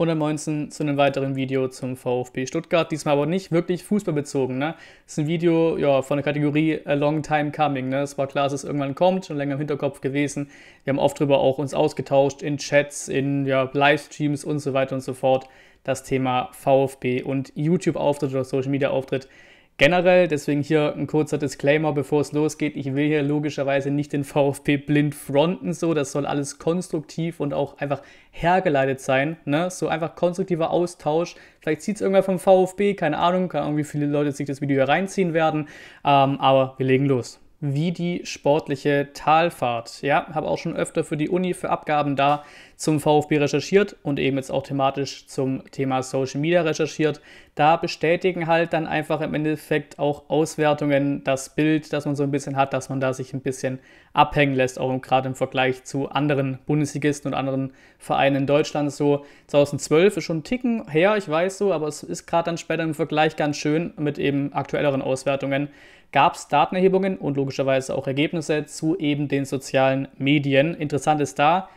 und am zu einem weiteren Video zum VfB Stuttgart. Diesmal aber nicht wirklich fußballbezogen. Ne? Das ist ein Video ja, von der Kategorie A Long Time Coming. Ne? Es war klar, dass es irgendwann kommt, schon länger im Hinterkopf gewesen. Wir haben oft darüber auch uns ausgetauscht in Chats, in ja, Livestreams und so weiter und so fort. Das Thema VfB und YouTube-Auftritt oder Social-Media-Auftritt Generell, deswegen hier ein kurzer Disclaimer, bevor es losgeht. Ich will hier logischerweise nicht den VfB blind fronten, so. Das soll alles konstruktiv und auch einfach hergeleitet sein. Ne? So einfach konstruktiver Austausch. Vielleicht zieht es irgendwer vom VfB, keine Ahnung, keine Ahnung, wie viele Leute sich das Video hier reinziehen werden. Ähm, aber wir legen los wie die sportliche Talfahrt. Ja, habe auch schon öfter für die Uni für Abgaben da zum VfB recherchiert und eben jetzt auch thematisch zum Thema Social Media recherchiert. Da bestätigen halt dann einfach im Endeffekt auch Auswertungen das Bild, das man so ein bisschen hat, dass man da sich ein bisschen abhängen lässt, auch gerade im Vergleich zu anderen Bundesligisten und anderen Vereinen in Deutschland. So 2012 ist schon ein Ticken her, ich weiß so, aber es ist gerade dann später im Vergleich ganz schön mit eben aktuelleren Auswertungen gab es Datenerhebungen und logischerweise auch Ergebnisse zu eben den sozialen Medien. Interessant ist da,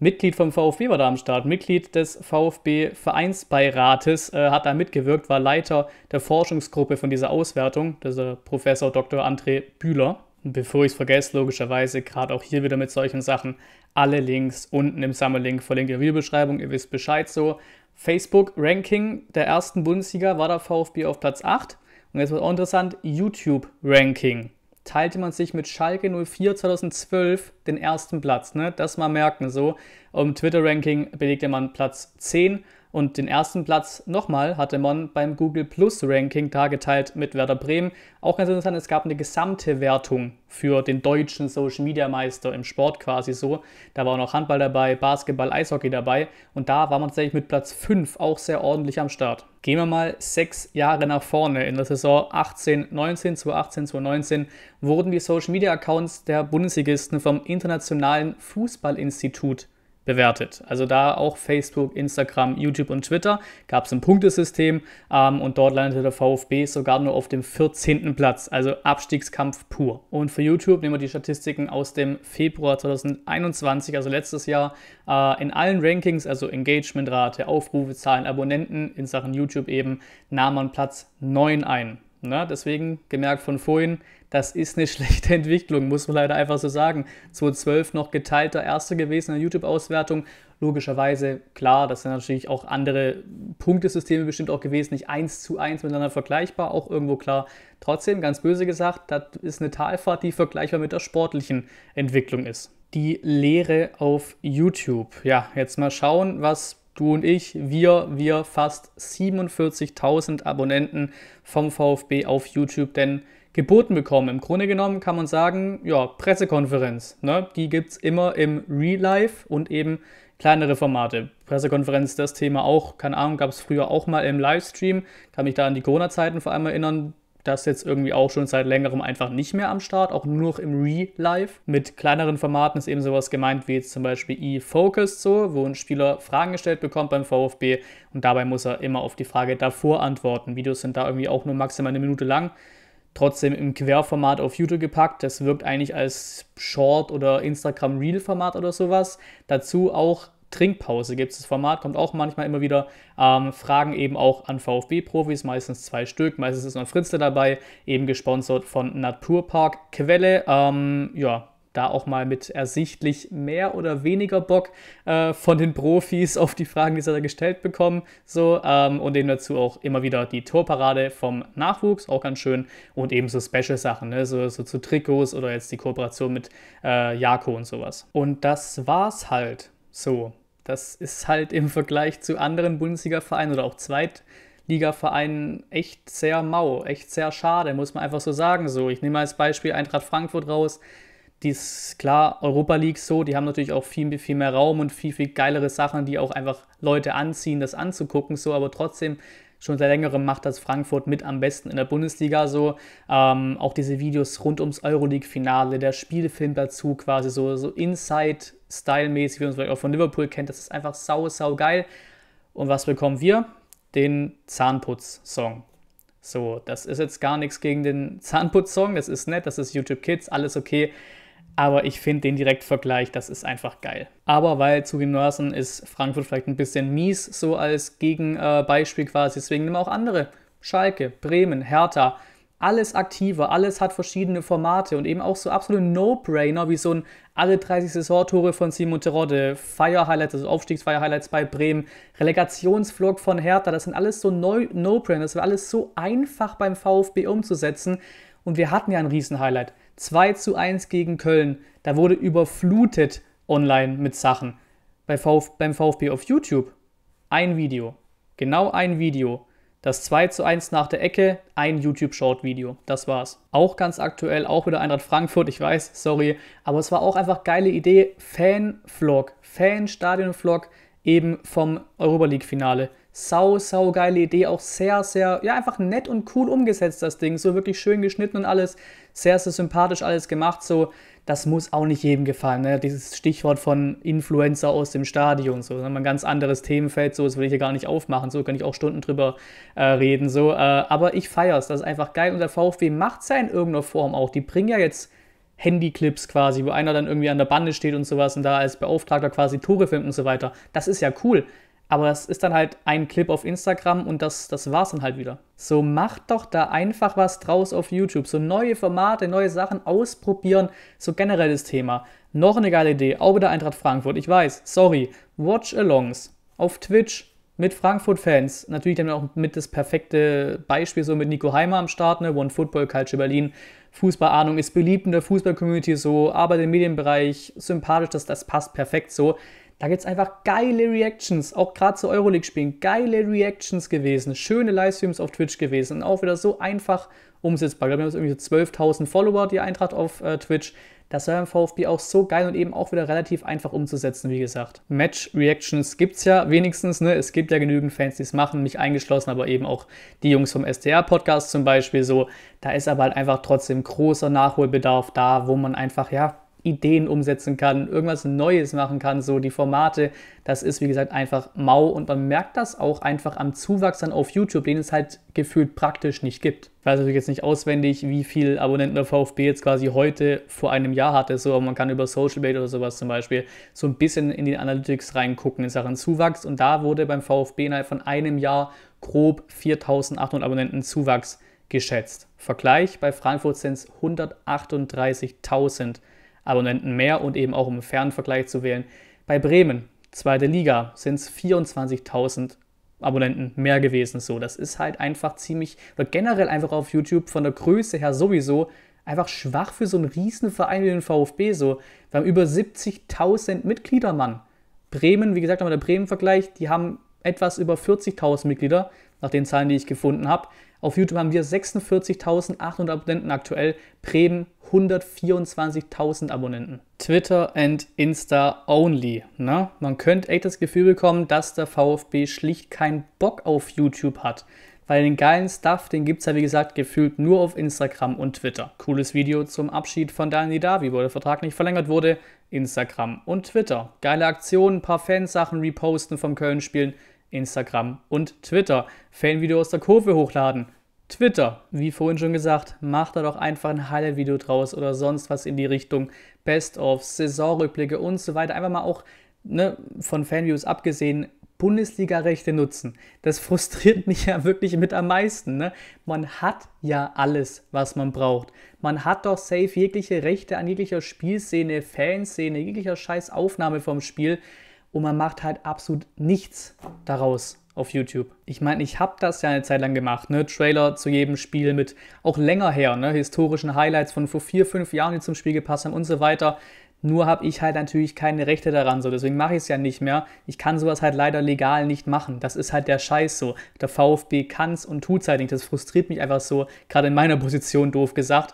Mitglied vom VfB war da am Start, Mitglied des VfB-Vereinsbeirates, äh, hat da mitgewirkt, war Leiter der Forschungsgruppe von dieser Auswertung, das ist äh, Professor Dr. André Bühler. bevor ich es vergesse, logischerweise gerade auch hier wieder mit solchen Sachen, alle Links unten im Sammelink verlinkt in der Videobeschreibung, ihr wisst Bescheid so. Facebook-Ranking der ersten Bundesliga war der VfB auf Platz 8 und jetzt wird auch interessant, YouTube-Ranking. Teilte man sich mit Schalke 04 2012 den ersten Platz. Ne? Das mal merken so. Im Twitter-Ranking belegte man Platz 10 und den ersten Platz nochmal hatte Mon beim Google Plus Ranking dargeteilt mit Werder Bremen. Auch ganz interessant, es gab eine gesamte Wertung für den deutschen Social Media Meister im Sport quasi so. Da war auch noch Handball dabei, Basketball, Eishockey dabei und da war man tatsächlich mit Platz 5 auch sehr ordentlich am Start. Gehen wir mal sechs Jahre nach vorne. In der Saison 18, 19, 2018, 2019 wurden die Social Media Accounts der Bundesligisten vom Internationalen Fußballinstitut bewertet. Also da auch Facebook, Instagram, YouTube und Twitter gab es ein Punktesystem ähm, und dort landete der VfB sogar nur auf dem 14. Platz, also Abstiegskampf pur. Und für YouTube nehmen wir die Statistiken aus dem Februar 2021, also letztes Jahr, äh, in allen Rankings, also Engagementrate, Aufrufezahlen, Abonnenten in Sachen YouTube eben, nahm man Platz 9 ein. Na, deswegen gemerkt von vorhin, das ist eine schlechte Entwicklung, muss man leider einfach so sagen. 2012 noch geteilter Erster gewesen in der YouTube-Auswertung. Logischerweise, klar, das sind natürlich auch andere Punktesysteme bestimmt auch gewesen, nicht eins zu eins miteinander vergleichbar, auch irgendwo klar. Trotzdem, ganz böse gesagt, das ist eine Talfahrt, die vergleichbar mit der sportlichen Entwicklung ist die Lehre auf YouTube. Ja, jetzt mal schauen, was du und ich, wir, wir fast 47.000 Abonnenten vom VfB auf YouTube denn geboten bekommen. Im Grunde genommen kann man sagen, ja, Pressekonferenz, ne? die gibt es immer im Real Life und eben kleinere Formate. Pressekonferenz, das Thema auch, keine Ahnung, gab es früher auch mal im Livestream, kann mich da an die Corona-Zeiten vor allem erinnern, das jetzt irgendwie auch schon seit längerem einfach nicht mehr am Start, auch nur noch im Re-Live. Mit kleineren Formaten ist eben sowas gemeint wie jetzt zum Beispiel E-Focus so, wo ein Spieler Fragen gestellt bekommt beim VfB und dabei muss er immer auf die Frage davor antworten. Videos sind da irgendwie auch nur maximal eine Minute lang trotzdem im Querformat auf YouTube gepackt. Das wirkt eigentlich als Short- oder Instagram-Reel-Format oder sowas. Dazu auch Trinkpause gibt es. Das Format kommt auch manchmal immer wieder. Ähm, Fragen eben auch an VfB-Profis, meistens zwei Stück. Meistens ist noch Fritzle dabei, eben gesponsert von Naturpark Quelle. Ähm, ja, da auch mal mit ersichtlich mehr oder weniger Bock äh, von den Profis auf die Fragen, die sie da gestellt bekommen. So, ähm, und eben dazu auch immer wieder die Torparade vom Nachwuchs, auch ganz schön. Und eben so Special-Sachen, ne? so, so zu Trikots oder jetzt die Kooperation mit äh, Jako und sowas. Und das war's halt so das ist halt im Vergleich zu anderen Bundesliga-Vereinen oder auch Zweitliga-Vereinen echt sehr mau, echt sehr schade, muss man einfach so sagen. So, ich nehme als Beispiel Eintracht Frankfurt raus. Die ist klar Europa League so, die haben natürlich auch viel, viel mehr Raum und viel, viel geilere Sachen, die auch einfach Leute anziehen, das anzugucken, so, aber trotzdem schon seit längerem macht das Frankfurt mit am besten in der Bundesliga so. Ähm, auch diese Videos rund ums Euroleague-Finale, der Spielfilm dazu quasi so, so Inside-Style-mäßig, wie man es vielleicht auch von Liverpool kennt, das ist einfach sau, sau geil. Und was bekommen wir? Den Zahnputz-Song. So, das ist jetzt gar nichts gegen den Zahnputz-Song, das ist nett, das ist YouTube Kids, alles okay aber ich finde den Direktvergleich, das ist einfach geil. Aber weil zugegebenermaßen ist Frankfurt vielleicht ein bisschen mies, so als Gegenbeispiel äh, quasi, deswegen nehmen wir auch andere. Schalke, Bremen, Hertha, alles aktiver, alles hat verschiedene Formate und eben auch so absolute No-Brainer wie so ein alle 30 Saisontore von Simon Terodde, Fire-Highlights, also aufstiegsfeier highlights bei Bremen, Relegationsvlog von Hertha, das sind alles so No-Brainer, das war alles so einfach beim VfB umzusetzen und wir hatten ja ein Riesen-Highlight. 2 zu 1 gegen Köln. Da wurde überflutet online mit Sachen. Bei Vf beim VfB auf YouTube ein Video. Genau ein Video. Das 2 zu 1 nach der Ecke, ein YouTube-Short-Video. Das war's. Auch ganz aktuell, auch wieder Eintracht Frankfurt, ich weiß, sorry. Aber es war auch einfach geile Idee. Fan-Vlog, Fan-Stadion-Vlog eben vom Europa League-Finale. Sau, sau geile Idee, auch sehr, sehr, ja, einfach nett und cool umgesetzt, das Ding. So wirklich schön geschnitten und alles sehr, sehr sympathisch alles gemacht. So, das muss auch nicht jedem gefallen. Ne? Dieses Stichwort von Influencer aus dem Stadion, so, das ist ein ganz anderes Themenfeld, so, das will ich hier gar nicht aufmachen, so kann ich auch Stunden drüber äh, reden, so. Äh, aber ich feier's, das ist einfach geil und der VfB macht's ja in irgendeiner Form auch. Die bringen ja jetzt Handyclips quasi, wo einer dann irgendwie an der Bande steht und sowas und da als Beauftragter quasi Tore filmt und so weiter. Das ist ja cool. Aber das ist dann halt ein Clip auf Instagram und das, das war's dann halt wieder. So macht doch da einfach was draus auf YouTube. So neue Formate, neue Sachen ausprobieren. So generelles Thema. Noch eine geile Idee. Auch der Eintracht Frankfurt. Ich weiß, sorry. Watch-alongs auf Twitch mit Frankfurt-Fans. Natürlich dann auch mit das perfekte Beispiel, so mit Nico Heimer am Start, ne? One Football Culture Berlin. Fußballahnung ist beliebt in der Fußball-Community so, aber im Medienbereich sympathisch, dass das passt perfekt so. Da gibt es einfach geile Reactions, auch gerade zu Euroleague-Spielen, geile Reactions gewesen, schöne Livestreams auf Twitch gewesen und auch wieder so einfach umsetzbar. Ich glaube, wir haben jetzt irgendwie so 12.000 Follower, die Eintracht auf äh, Twitch. Das war im VfB auch so geil und eben auch wieder relativ einfach umzusetzen, wie gesagt. Match-Reactions gibt es ja wenigstens, ne? Es gibt ja genügend Fans, die es machen, mich eingeschlossen, aber eben auch die Jungs vom str podcast zum Beispiel so. Da ist aber halt einfach trotzdem großer Nachholbedarf da, wo man einfach, ja, Ideen umsetzen kann, irgendwas Neues machen kann, so die Formate, das ist wie gesagt einfach mau und man merkt das auch einfach am Zuwachs dann auf YouTube, den es halt gefühlt praktisch nicht gibt. Ich weiß natürlich jetzt nicht auswendig, wie viele Abonnenten der VfB jetzt quasi heute vor einem Jahr hatte, so, aber man kann über Social Media oder sowas zum Beispiel so ein bisschen in die Analytics reingucken in Sachen Zuwachs und da wurde beim VfB innerhalb von einem Jahr grob 4800 Abonnenten Zuwachs geschätzt. Vergleich bei Frankfurt sind es 138.000 Abonnenten mehr und eben auch um einen fairen Vergleich zu wählen. Bei Bremen, zweite Liga, sind es 24.000 Abonnenten mehr gewesen. So, das ist halt einfach ziemlich, oder generell einfach auf YouTube von der Größe her sowieso einfach schwach für so einen Riesenverein wie den VfB. So, wir haben über 70.000 Mitglieder, Mann. Bremen, wie gesagt, nochmal der Bremen-Vergleich, die haben etwas über 40.000 Mitglieder nach den Zahlen, die ich gefunden habe. Auf YouTube haben wir 46.800 Abonnenten aktuell, Bremen 124.000 Abonnenten. Twitter and Insta only. Ne? Man könnte echt das Gefühl bekommen, dass der VfB schlicht keinen Bock auf YouTube hat. Weil den geilen Stuff, den gibt es ja wie gesagt gefühlt nur auf Instagram und Twitter. Cooles Video zum Abschied von Dani Davi, wo der Vertrag nicht verlängert wurde. Instagram und Twitter. Geile Aktionen, ein paar Fansachen reposten vom Köln-Spielen. Instagram und Twitter. Fanvideo aus der Kurve hochladen. Twitter, wie vorhin schon gesagt, macht da doch einfach ein Highlight-Video draus oder sonst was in die Richtung Best-ofs, Saisonrückblicke und so weiter. Einfach mal auch ne, von Fanviews abgesehen Bundesliga-Rechte nutzen. Das frustriert mich ja wirklich mit am meisten. Ne? Man hat ja alles, was man braucht. Man hat doch safe jegliche Rechte an jeglicher Spielszene, Fanszene, jeglicher Scheiß Aufnahme vom Spiel und man macht halt absolut nichts daraus auf YouTube. Ich meine, ich habe das ja eine Zeit lang gemacht, ne? Trailer zu jedem Spiel mit auch länger her, ne? historischen Highlights von vor vier, fünf Jahren, die zum Spiel gepasst haben und so weiter. Nur habe ich halt natürlich keine Rechte daran, so deswegen mache ich es ja nicht mehr. Ich kann sowas halt leider legal nicht machen. Das ist halt der Scheiß so. Der VfB kann es und tut es halt nicht. Das frustriert mich einfach so, gerade in meiner Position doof gesagt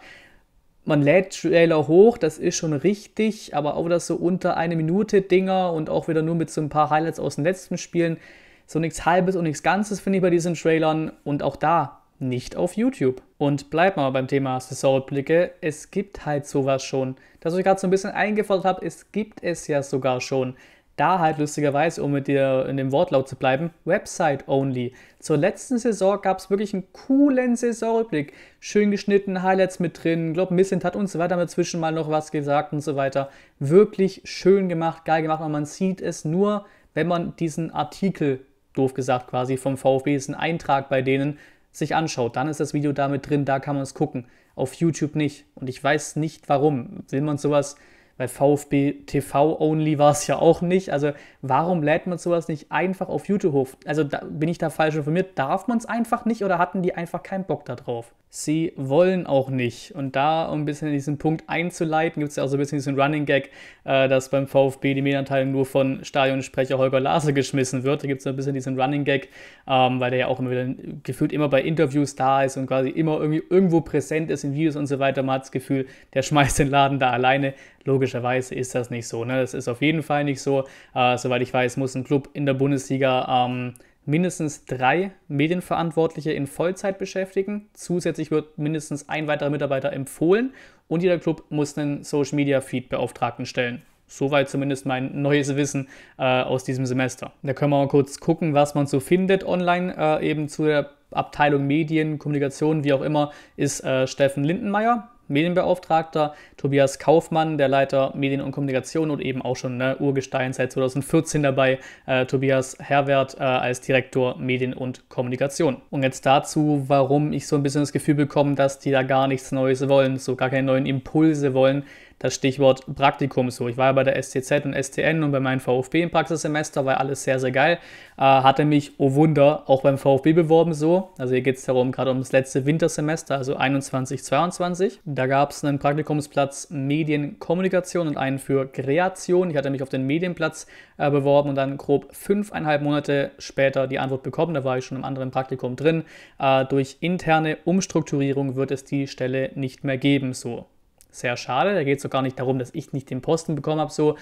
man lädt Trailer hoch, das ist schon richtig, aber auch das so unter eine Minute Dinger und auch wieder nur mit so ein paar Highlights aus den letzten Spielen. So nichts Halbes und nichts Ganzes finde ich bei diesen Trailern und auch da nicht auf YouTube. Und bleibt mal beim Thema Saisonausblicke. Es gibt halt sowas schon. Das, was ich gerade so ein bisschen eingefordert habe, es gibt es ja sogar schon. Da halt lustigerweise, um mit dir in dem Wortlaut zu bleiben, Website Only. Zur letzten Saison gab es wirklich einen coolen Saisonrückblick. Schön geschnitten, Highlights mit drin, ich Glob Missint hat und so weiter dazwischen mal noch was gesagt und so weiter. Wirklich schön gemacht, geil gemacht, aber man sieht es nur, wenn man diesen Artikel, doof gesagt quasi, vom VfB, ist ein Eintrag bei denen, sich anschaut. Dann ist das Video damit drin, da kann man es gucken. Auf YouTube nicht. Und ich weiß nicht warum. Will man sowas weil VfB TV only war es ja auch nicht. Also warum lädt man sowas nicht einfach auf YouTube hoch? Also da, bin ich da falsch informiert? Darf man es einfach nicht oder hatten die einfach keinen Bock darauf? sie wollen auch nicht. Und da, um ein bisschen in diesen Punkt einzuleiten, gibt es ja auch so ein bisschen diesen Running Gag, äh, dass beim VfB die Medienanteilung nur von Stadionsprecher Holger Lase geschmissen wird. Da gibt es so ein bisschen diesen Running Gag, ähm, weil der ja auch immer wieder gefühlt immer bei Interviews da ist und quasi immer irgendwie irgendwo präsent ist in Videos und so weiter. Man hat das Gefühl, der schmeißt den Laden da alleine. Logischerweise ist das nicht so. Ne? Das ist auf jeden Fall nicht so. Äh, soweit ich weiß, muss ein Club in der Bundesliga ähm, mindestens drei Medienverantwortliche in Vollzeit beschäftigen. Zusätzlich wird mindestens ein weiterer Mitarbeiter empfohlen und jeder Club muss einen Social Media Feed Beauftragten stellen. Soweit zumindest mein neues Wissen äh, aus diesem Semester. Da können wir mal kurz gucken, was man so findet online, äh, eben zu der Abteilung Medien, Kommunikation, wie auch immer, ist äh, Steffen Lindenmeier. Medienbeauftragter, Tobias Kaufmann, der Leiter Medien und Kommunikation und eben auch schon ne, Urgestein seit 2014 dabei, äh, Tobias Herwert äh, als Direktor Medien und Kommunikation. Und jetzt dazu, warum ich so ein bisschen das Gefühl bekomme, dass die da gar nichts Neues wollen, so gar keine neuen Impulse wollen, das Stichwort Praktikum so. Ich war ja bei der STZ und STN und bei meinem VfB im Praxissemester, war alles sehr, sehr geil. Äh, hatte mich, oh Wunder, auch beim VfB beworben so. Also hier geht es darum, gerade das letzte Wintersemester, also 21, 22. Da gab es einen Praktikumsplatz Medienkommunikation und einen für Kreation. Ich hatte mich auf den Medienplatz äh, beworben und dann grob fünfeinhalb Monate später die Antwort bekommen. Da war ich schon im anderen Praktikum drin. Äh, durch interne Umstrukturierung wird es die Stelle nicht mehr geben so sehr schade. Da geht es so gar nicht darum, dass ich nicht den Posten bekommen habe. So,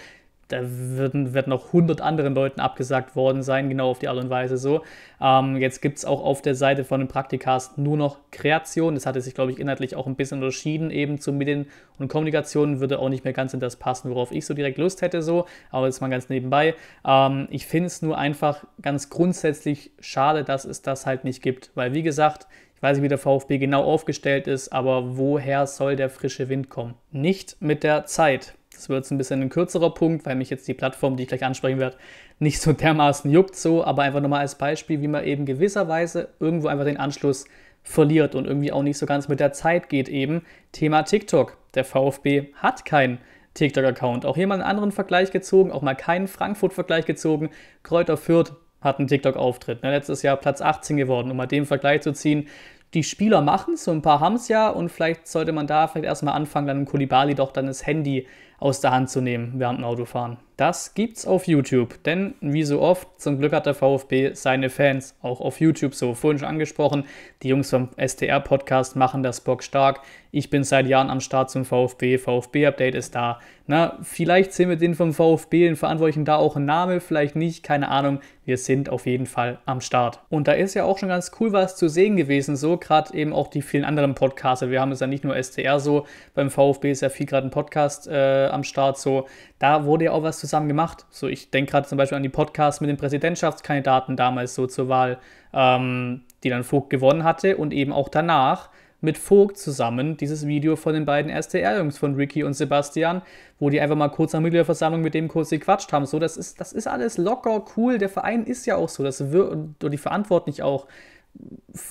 da werden, werden auch 100 anderen Leuten abgesagt worden sein, genau auf die Art und Weise so. Ähm, jetzt gibt es auch auf der Seite von den Praktikas nur noch Kreation. Das hatte sich, glaube ich, inhaltlich auch ein bisschen unterschieden, eben zu Medien und Kommunikation würde auch nicht mehr ganz in das passen, worauf ich so direkt Lust hätte, so, aber jetzt mal ganz nebenbei. Ähm, ich finde es nur einfach ganz grundsätzlich schade, dass es das halt nicht gibt, weil wie gesagt, ich weiß nicht, wie der VfB genau aufgestellt ist, aber woher soll der frische Wind kommen? Nicht mit der Zeit. Das wird jetzt ein bisschen ein kürzerer Punkt, weil mich jetzt die Plattform, die ich gleich ansprechen werde, nicht so dermaßen juckt so, aber einfach nochmal als Beispiel, wie man eben gewisserweise irgendwo einfach den Anschluss verliert und irgendwie auch nicht so ganz mit der Zeit geht eben. Thema TikTok. Der VfB hat keinen TikTok-Account. Auch hier mal einen anderen Vergleich gezogen, auch mal keinen Frankfurt-Vergleich gezogen. Kräuter Fürth hat einen TikTok-Auftritt. Ne? Letztes Jahr Platz 18 geworden, um mal den Vergleich zu ziehen. Die Spieler machen so ein paar haben es ja und vielleicht sollte man da vielleicht erstmal anfangen, dann im Kulibali doch dann das Handy aus der Hand zu nehmen während dem Autofahren. Das gibt's auf YouTube, denn wie so oft, zum Glück hat der VfB seine Fans auch auf YouTube so vorhin schon angesprochen. Die Jungs vom STR Podcast machen das Bock stark. Ich bin seit Jahren am Start zum VfB. VfB Update ist da. Na, vielleicht sehen wir den vom VfB, den Verantwortlichen da auch einen Namen, vielleicht nicht, keine Ahnung. Wir sind auf jeden Fall am Start. Und da ist ja auch schon ganz cool was zu sehen gewesen, so gerade eben auch die vielen anderen Podcasts. Wir haben es ja nicht nur STR so, beim VfB ist ja viel gerade ein Podcast äh, am Start so da wurde ja auch was zusammen gemacht. So, ich denke gerade zum Beispiel an die Podcasts mit den Präsidentschaftskandidaten damals so zur Wahl, ähm, die dann Vogt gewonnen hatte und eben auch danach mit Vogt zusammen dieses Video von den beiden STR-Jungs von Ricky und Sebastian, wo die einfach mal kurz nach Mitgliederversammlung mit dem kurz gequatscht haben. So, das ist, das ist alles locker, cool. Der Verein ist ja auch so. Das wir, die verantworten nicht auch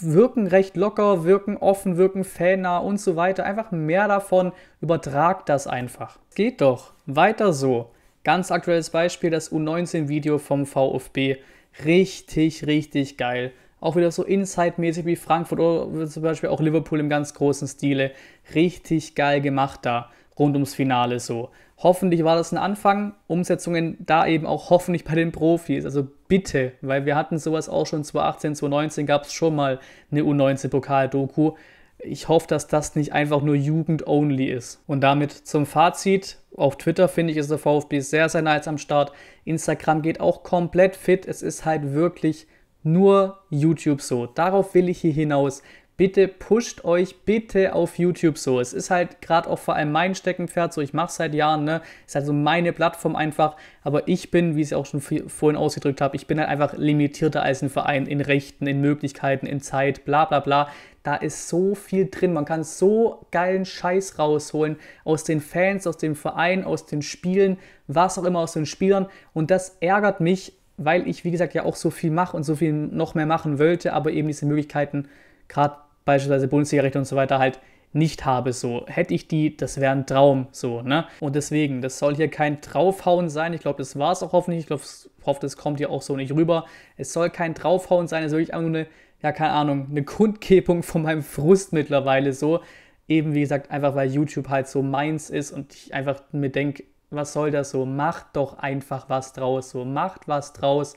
wirken recht locker, wirken offen, wirken fannah und so weiter. Einfach mehr davon, übertragt das einfach. Geht doch, weiter so. Ganz aktuelles Beispiel, das U19-Video vom VfB. Richtig, richtig geil. Auch wieder so Inside-mäßig wie Frankfurt oder zum Beispiel auch Liverpool im ganz großen Stile. Richtig geil gemacht da, rund ums Finale so. Hoffentlich war das ein Anfang. Umsetzungen da eben auch hoffentlich bei den Profis. Also bitte, weil wir hatten sowas auch schon 2018, 2019 gab es schon mal eine U19-Pokal-Doku. Ich hoffe, dass das nicht einfach nur Jugend-only ist. Und damit zum Fazit. Auf Twitter finde ich, ist der VfB sehr, sehr nice am Start. Instagram geht auch komplett fit. Es ist halt wirklich nur YouTube so. Darauf will ich hier hinaus bitte pusht euch bitte auf YouTube so. Es ist halt gerade auch vor allem mein Steckenpferd, so ich mache seit Jahren, ne? Ist halt so meine Plattform einfach, aber ich bin, wie ich es auch schon vorhin ausgedrückt habe, ich bin halt einfach limitierter als ein Verein in Rechten, in Möglichkeiten, in Zeit, bla bla bla. Da ist so viel drin. Man kann so geilen Scheiß rausholen aus den Fans, aus dem Verein, aus den Spielen, was auch immer aus den Spielern. Und das ärgert mich, weil ich, wie gesagt, ja auch so viel mache und so viel noch mehr machen wollte, aber eben diese Möglichkeiten gerade beispielsweise Bundesliga-Rechte und so weiter halt nicht habe so. Hätte ich die, das wäre ein Traum so, ne? Und deswegen, das soll hier kein Draufhauen sein. Ich glaube, das war es auch hoffentlich. Ich glaube, hoffe, das kommt hier auch so nicht rüber. Es soll kein Draufhauen sein. Es ist wirklich einfach nur eine, ja, keine Ahnung, eine Kundgebung von meinem Frust mittlerweile so. Eben, wie gesagt, einfach weil YouTube halt so meins ist und ich einfach mir denke, was soll das so? Macht doch einfach was draus so. Macht was draus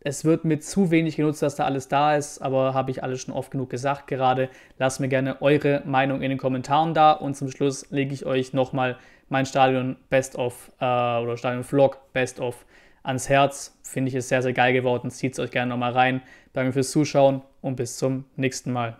es wird mit zu wenig genutzt, dass da alles da ist, aber habe ich alles schon oft genug gesagt gerade. Lasst mir gerne eure Meinung in den Kommentaren da und zum Schluss lege ich euch nochmal mein Stadion Best of äh, oder Stadion Vlog Best of ans Herz. Finde ich es sehr, sehr geil geworden. Zieht es euch gerne nochmal rein. Danke fürs Zuschauen und bis zum nächsten Mal.